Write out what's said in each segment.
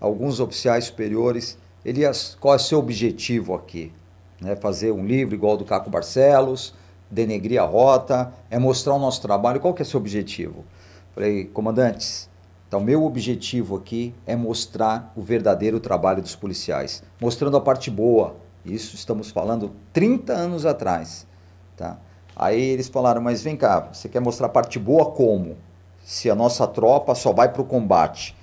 alguns oficiais superiores. Elias, é, qual é o seu objetivo aqui? Né? Fazer um livro igual do Caco Barcelos, denegrir a rota, é mostrar o nosso trabalho, qual que é o seu objetivo? Falei, comandantes, então meu objetivo aqui é mostrar o verdadeiro trabalho dos policiais, mostrando a parte boa. Isso estamos falando 30 anos atrás, tá? Aí eles falaram, mas vem cá, você quer mostrar a parte boa como? Se a nossa tropa só vai para o combate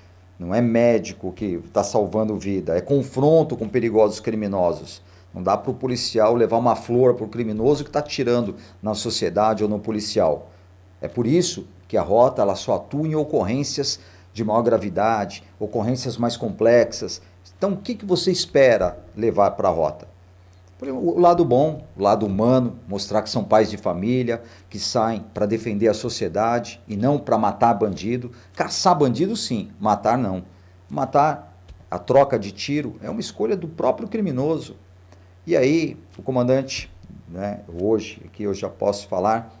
não é médico que está salvando vida, é confronto com perigosos criminosos. Não dá para o policial levar uma flor para o criminoso que está tirando na sociedade ou no policial. É por isso que a rota ela só atua em ocorrências de maior gravidade, ocorrências mais complexas. Então, o que, que você espera levar para a rota? O lado bom, o lado humano, mostrar que são pais de família, que saem para defender a sociedade e não para matar bandido. Caçar bandido, sim, matar não. Matar, a troca de tiro, é uma escolha do próprio criminoso. E aí, o comandante, né, hoje, aqui eu já posso falar,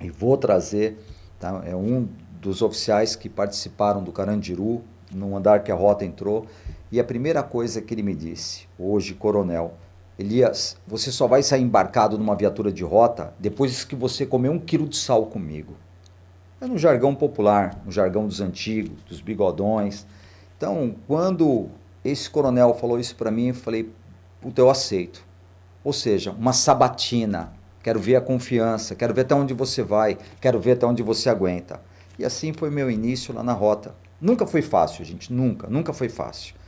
e vou trazer, tá, é um dos oficiais que participaram do Carandiru, no andar que a rota entrou, e a primeira coisa que ele me disse, hoje, coronel, Elias, você só vai sair embarcado numa viatura de rota depois que você comer um quilo de sal comigo. É no jargão popular, no jargão dos antigos, dos bigodões. Então, quando esse coronel falou isso para mim, eu falei, puta, eu aceito. Ou seja, uma sabatina. Quero ver a confiança, quero ver até onde você vai, quero ver até onde você aguenta. E assim foi meu início lá na rota. Nunca foi fácil, gente, nunca, nunca foi fácil.